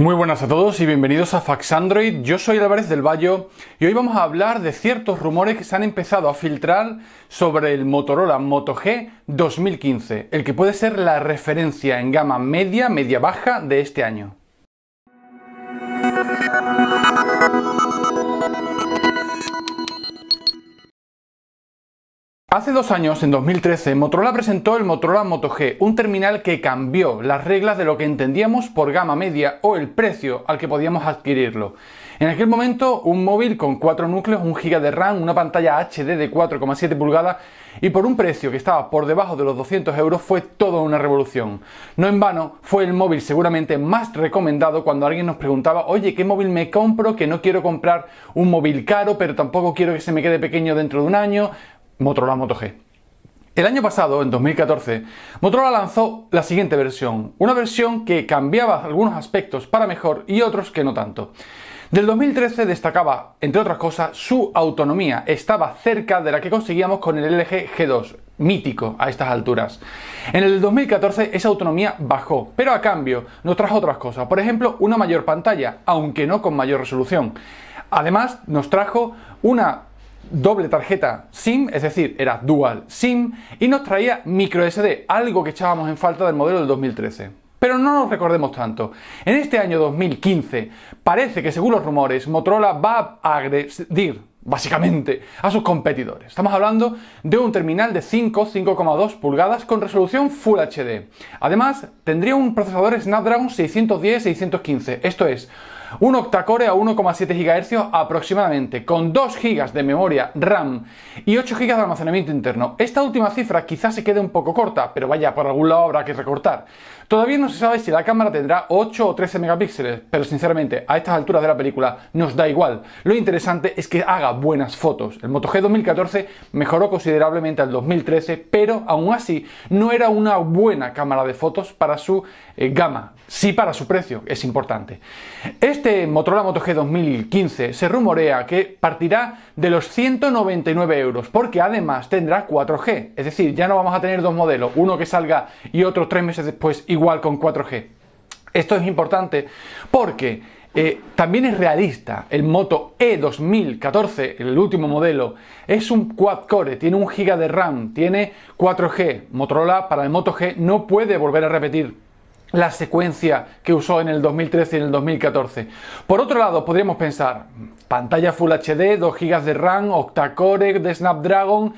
Muy buenas a todos y bienvenidos a Fax Android. Yo soy Álvarez del Valle y hoy vamos a hablar de ciertos rumores que se han empezado a filtrar sobre el Motorola Moto G 2015, el que puede ser la referencia en gama media, media baja de este año. Hace dos años, en 2013, Motorola presentó el Motorola Moto G, un terminal que cambió las reglas de lo que entendíamos por gama media o el precio al que podíamos adquirirlo. En aquel momento, un móvil con 4 núcleos, 1 GB de RAM, una pantalla HD de 4,7 pulgadas y por un precio que estaba por debajo de los 200 euros fue toda una revolución. No en vano, fue el móvil seguramente más recomendado cuando alguien nos preguntaba, oye, ¿qué móvil me compro? Que no quiero comprar un móvil caro, pero tampoco quiero que se me quede pequeño dentro de un año. Motorola Moto G. El año pasado, en 2014, Motorola lanzó la siguiente versión, una versión que cambiaba algunos aspectos para mejor y otros que no tanto. Del 2013 destacaba, entre otras cosas, su autonomía. Estaba cerca de la que conseguíamos con el LG G2, mítico a estas alturas. En el 2014 esa autonomía bajó, pero a cambio nos trajo otras cosas. Por ejemplo, una mayor pantalla, aunque no con mayor resolución. Además, nos trajo una doble tarjeta SIM, es decir, era dual SIM, y nos traía micro SD, algo que echábamos en falta del modelo del 2013. Pero no nos recordemos tanto. En este año 2015 parece que, según los rumores, Motorola va a agredir, básicamente, a sus competidores. Estamos hablando de un terminal de 5, 5,2 pulgadas con resolución Full HD. Además, tendría un procesador Snapdragon 610-615, esto es, un octacore a 1,7 GHz aproximadamente, con 2 GB de memoria RAM y 8 GB de almacenamiento interno. Esta última cifra quizás se quede un poco corta, pero vaya, por algún lado habrá que recortar. Todavía no se sabe si la cámara tendrá 8 o 13 megapíxeles, pero sinceramente, a estas alturas de la película nos da igual. Lo interesante es que haga buenas fotos. El Moto G 2014 mejoró considerablemente al 2013, pero aún así no era una buena cámara de fotos para su eh, gama, sí para su precio, es importante. Este Motorola Moto G 2015 se rumorea que partirá de los 199 euros, porque además tendrá 4G, es decir, ya no vamos a tener dos modelos, uno que salga y otro tres meses después igual con 4G. Esto es importante porque eh, también es realista. El Moto E 2014, el último modelo, es un quad-core, tiene un giga de RAM, tiene 4G. Motorola para el Moto G no puede volver a repetir la secuencia que usó en el 2013 y en el 2014. Por otro lado, podríamos pensar, pantalla Full HD, 2 GB de RAM, octacore de Snapdragon,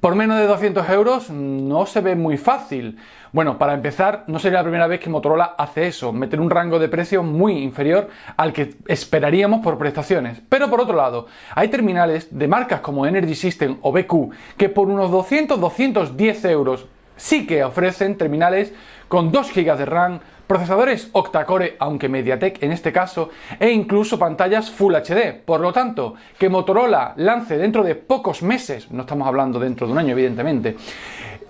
por menos de 200 euros no se ve muy fácil. Bueno, para empezar, no sería la primera vez que Motorola hace eso, meter un rango de precio muy inferior al que esperaríamos por prestaciones. Pero por otro lado, hay terminales de marcas como Energy System o BQ que por unos 200-210 euros sí que ofrecen terminales con 2 GB de RAM, procesadores octacore, aunque MediaTek en este caso, e incluso pantallas Full HD. Por lo tanto, que Motorola lance dentro de pocos meses, no estamos hablando dentro de un año evidentemente,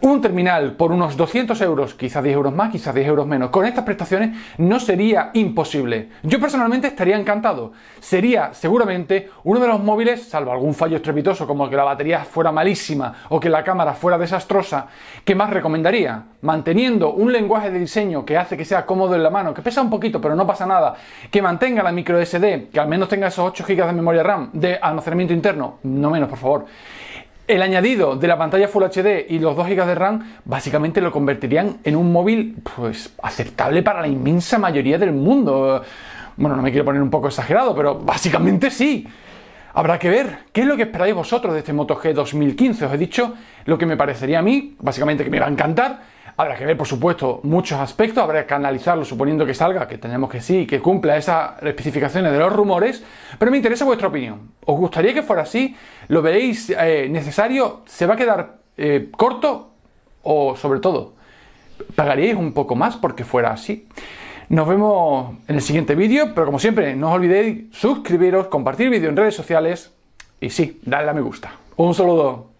un terminal por unos 200 euros, quizás 10 euros más, quizás 10 euros menos, con estas prestaciones no sería imposible. Yo personalmente estaría encantado. Sería seguramente uno de los móviles, salvo algún fallo estrepitoso como que la batería fuera malísima o que la cámara fuera desastrosa, que más recomendaría. Manteniendo un lenguaje de diseño que hace que sea cómodo en la mano, que pesa un poquito pero no pasa nada, que mantenga la micro SD, que al menos tenga esos 8 GB de memoria RAM de almacenamiento interno, no menos por favor el añadido de la pantalla Full HD y los 2 GB de RAM básicamente lo convertirían en un móvil pues aceptable para la inmensa mayoría del mundo. Bueno, no me quiero poner un poco exagerado, pero básicamente sí. Habrá que ver qué es lo que esperáis vosotros de este Moto G 2015. Os he dicho lo que me parecería a mí, básicamente que me va a encantar Habrá que ver, por supuesto, muchos aspectos, habrá que analizarlo suponiendo que salga, que tenemos que sí, que cumpla esas especificaciones de los rumores, pero me interesa vuestra opinión. ¿Os gustaría que fuera así? ¿Lo veréis eh, necesario? ¿Se va a quedar eh, corto? ¿O sobre todo, pagaríais un poco más porque fuera así? Nos vemos en el siguiente vídeo, pero como siempre, no os olvidéis suscribiros, compartir vídeo en redes sociales y sí, darle a me gusta. Un saludo.